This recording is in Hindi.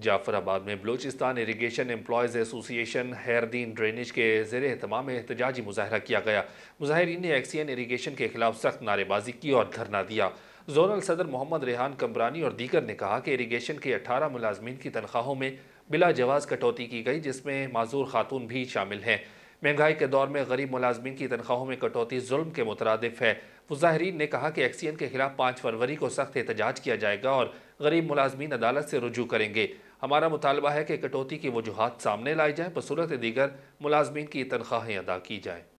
जाफराबाद में बलूचिस्तान इरीगेशन एम्प्लॉयज़ एसोसिएशन हैरदीन ड्रेनेज के जेर अहतमाम एहतजाजी मुजाहरा किया गया मुजाहरीन ने एक्सियन इरीगेशन के खिलाफ सख्त नारेबाजी की और धरना दिया जोनल सदर मोहम्मद रेहान कम्बरानी और दीगर ने कहा कि इरीगेशन के अठारह मुलाजमीन की तनख्वाहों में बिला जवाज़ कटौती की गई जिसमें माजूर खातून भी शामिल हैं महंगाई के दौर में गरीब मुलाजमीन की तनख्वाहों में कटौती जुल्म के मुतरदफ है मुजाहरीन ने कहा कि एक्सीएन के खिलाफ पाँच फरवरी को सख्त एहतजाज किया जाएगा और गरीब मुलाजमीन अदालत से रजू करेंगे हमारा मुतालबा है कि कटौती की वजूहत सामने लाई जाए बसूरत दीगर मुलाजमीन की तनख्वाहें अदा की जाएँ